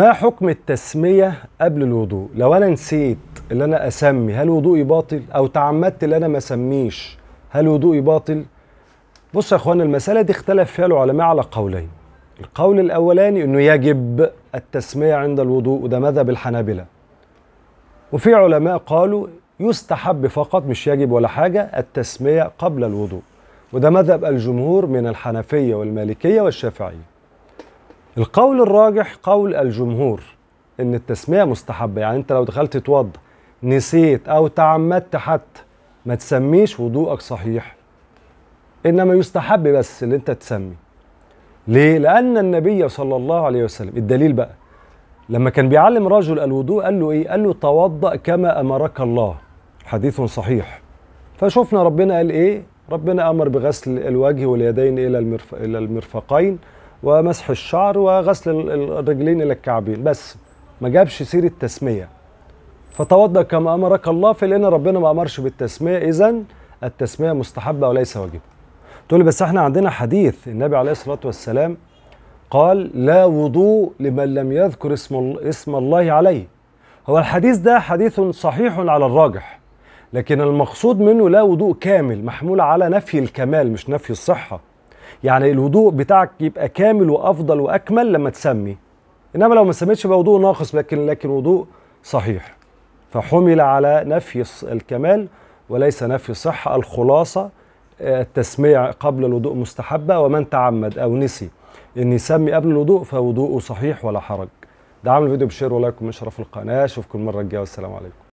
ما حكم التسمية قبل الوضوء؟ لو أنا نسيت اللي أنا أسمي هل وضوئي باطل؟ أو تعمدت اللي أنا ما أسميش هل وضوئي باطل؟ بص يا أخوان المسألة دي اختلف فيها العلماء على قولين. القول الأولاني إنه يجب التسمية عند الوضوء وده مذهب الحنابلة. وفي علماء قالوا يستحب فقط مش يجب ولا حاجة التسمية قبل الوضوء. وده مذهب الجمهور من الحنفية والمالكية والشافعية. القول الراجح قول الجمهور ان التسميه مستحبه يعني انت لو دخلت تتوضى نسيت او تعمدت حتى ما تسميش وضوءك صحيح انما يستحب بس ان انت تسمي ليه لان النبي صلى الله عليه وسلم الدليل بقى لما كان بيعلم رجل الوضوء قال له ايه قال له توضأ كما امرك الله حديث صحيح فشوفنا ربنا قال ايه ربنا امر بغسل الوجه واليدين الى المرف... الى المرفقين ومسح الشعر وغسل الرجلين الى الكعبين بس ما جابش سيره تسميه فتوضا كما امرك الله فلان ربنا ما امرش بالتسميه اذا التسميه مستحبه وليس واجبه تقول لي بس احنا عندنا حديث النبي عليه الصلاه والسلام قال لا وضوء لمن لم يذكر اسم اسم الله عليه هو الحديث ده حديث صحيح على الراجح لكن المقصود منه لا وضوء كامل محمول على نفي الكمال مش نفي الصحه يعني الوضوء بتاعك يبقى كامل وافضل واكمل لما تسمي انما لو ما سميتش يبقى وضوء ناقص لكن لكن وضوء صحيح فحمل على نفي الكمال وليس نفي الصحه الخلاصه آه، التسميع قبل الوضوء مستحبه ومن تعمد او نسي ان يسمي قبل الوضوء فوضوءه صحيح ولا حرج ده عامل بشير ولايك ومشرف القناه اشوفكم المره الجايه والسلام عليكم